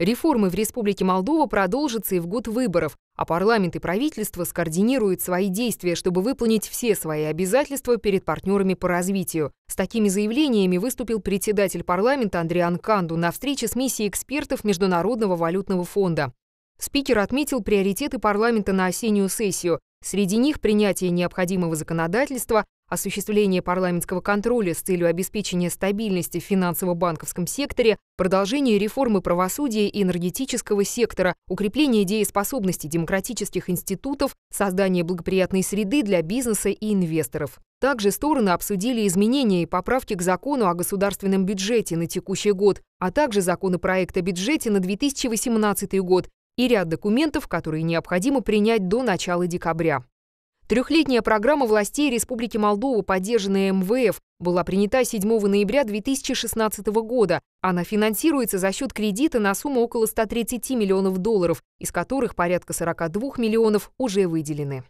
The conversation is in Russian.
Реформы в Республике Молдова продолжатся и в год выборов, а парламент и правительство скоординируют свои действия, чтобы выполнить все свои обязательства перед партнерами по развитию. С такими заявлениями выступил председатель парламента Андриан Канду на встрече с миссией экспертов Международного валютного фонда. Спикер отметил приоритеты парламента на осеннюю сессию. Среди них принятие необходимого законодательства, осуществление парламентского контроля с целью обеспечения стабильности в финансово-банковском секторе, продолжение реформы правосудия и энергетического сектора, укрепление дееспособности демократических институтов, создание благоприятной среды для бизнеса и инвесторов. Также стороны обсудили изменения и поправки к закону о государственном бюджете на текущий год, а также законопроект о бюджете на 2018 год и ряд документов, которые необходимо принять до начала декабря. Трехлетняя программа властей Республики Молдова, поддержанная МВФ, была принята 7 ноября 2016 года. Она финансируется за счет кредита на сумму около 130 миллионов долларов, из которых порядка 42 миллионов уже выделены.